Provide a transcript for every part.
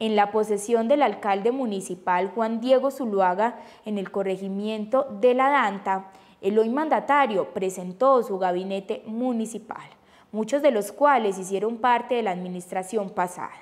en la posesión del alcalde municipal Juan Diego Zuluaga en el corregimiento de La Danta, el hoy mandatario presentó su gabinete municipal, muchos de los cuales hicieron parte de la administración pasada.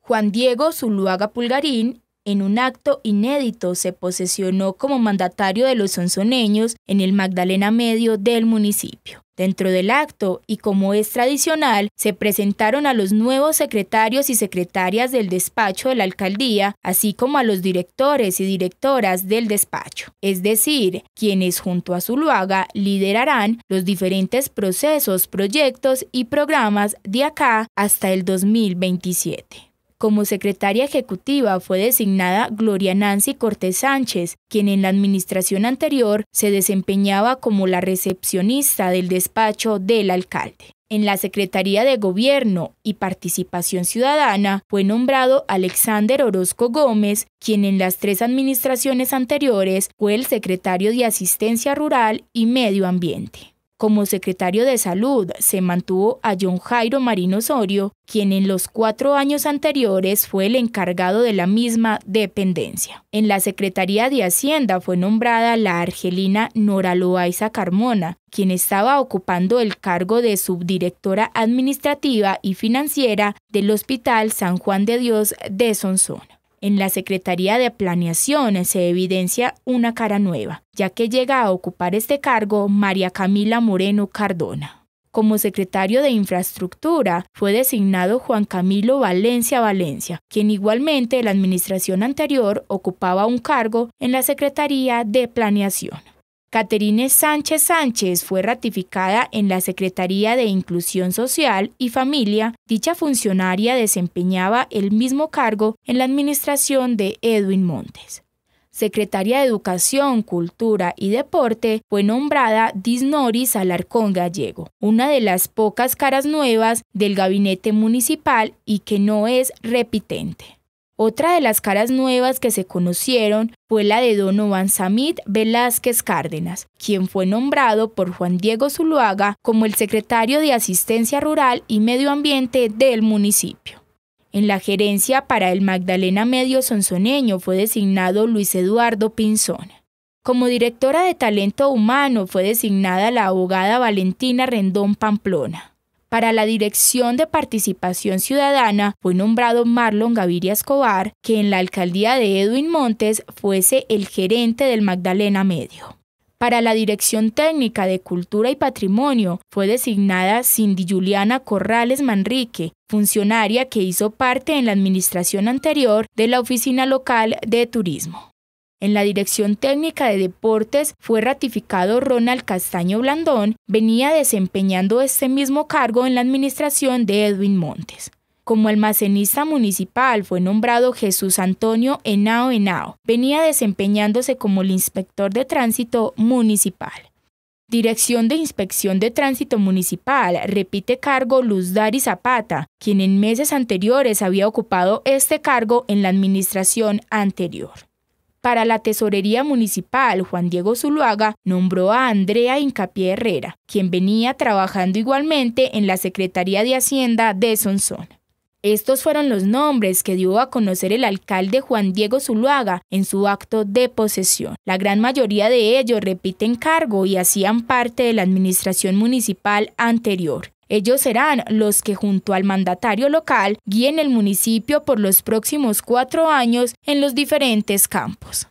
Juan Diego Zuluaga Pulgarín en un acto inédito se posesionó como mandatario de los sonsoneños en el Magdalena Medio del municipio. Dentro del acto, y como es tradicional, se presentaron a los nuevos secretarios y secretarias del despacho de la alcaldía, así como a los directores y directoras del despacho, es decir, quienes junto a Zuluaga liderarán los diferentes procesos, proyectos y programas de acá hasta el 2027. Como secretaria ejecutiva fue designada Gloria Nancy Cortés Sánchez, quien en la administración anterior se desempeñaba como la recepcionista del despacho del alcalde. En la Secretaría de Gobierno y Participación Ciudadana fue nombrado Alexander Orozco Gómez, quien en las tres administraciones anteriores fue el secretario de Asistencia Rural y Medio Ambiente. Como secretario de Salud se mantuvo a John Jairo Marino Osorio, quien en los cuatro años anteriores fue el encargado de la misma dependencia. En la Secretaría de Hacienda fue nombrada la argelina Nora Loaiza Carmona, quien estaba ocupando el cargo de subdirectora administrativa y financiera del Hospital San Juan de Dios de Sonsona. En la Secretaría de Planeaciones se evidencia una cara nueva, ya que llega a ocupar este cargo María Camila Moreno Cardona. Como secretario de Infraestructura fue designado Juan Camilo Valencia Valencia, quien igualmente en la administración anterior ocupaba un cargo en la Secretaría de Planeación. Caterine Sánchez Sánchez fue ratificada en la Secretaría de Inclusión Social y Familia. Dicha funcionaria desempeñaba el mismo cargo en la administración de Edwin Montes. Secretaria de Educación, Cultura y Deporte, fue nombrada Disnoris Alarcón Gallego, una de las pocas caras nuevas del gabinete municipal y que no es repitente. Otra de las caras nuevas que se conocieron fue la de Donovan Samit Velázquez Cárdenas, quien fue nombrado por Juan Diego Zuluaga como el secretario de Asistencia Rural y Medio Ambiente del municipio. En la gerencia para el Magdalena Medio Sonsoneño fue designado Luis Eduardo Pinzón. Como directora de talento humano fue designada la abogada Valentina Rendón Pamplona. Para la Dirección de Participación Ciudadana fue nombrado Marlon Gaviria Escobar, que en la alcaldía de Edwin Montes fuese el gerente del Magdalena Medio. Para la Dirección Técnica de Cultura y Patrimonio fue designada Cindy Juliana Corrales Manrique, funcionaria que hizo parte en la administración anterior de la Oficina Local de Turismo. En la Dirección Técnica de Deportes fue ratificado Ronald Castaño Blandón, venía desempeñando este mismo cargo en la administración de Edwin Montes. Como almacenista municipal fue nombrado Jesús Antonio Henao Henao, venía desempeñándose como el inspector de tránsito municipal. Dirección de Inspección de Tránsito Municipal repite cargo Luz Dari Zapata, quien en meses anteriores había ocupado este cargo en la administración anterior. Para la Tesorería Municipal, Juan Diego Zuluaga nombró a Andrea Incapié Herrera, quien venía trabajando igualmente en la Secretaría de Hacienda de sonsón Estos fueron los nombres que dio a conocer el alcalde Juan Diego Zuluaga en su acto de posesión. La gran mayoría de ellos repiten cargo y hacían parte de la administración municipal anterior. Ellos serán los que junto al mandatario local guíen el municipio por los próximos cuatro años en los diferentes campos.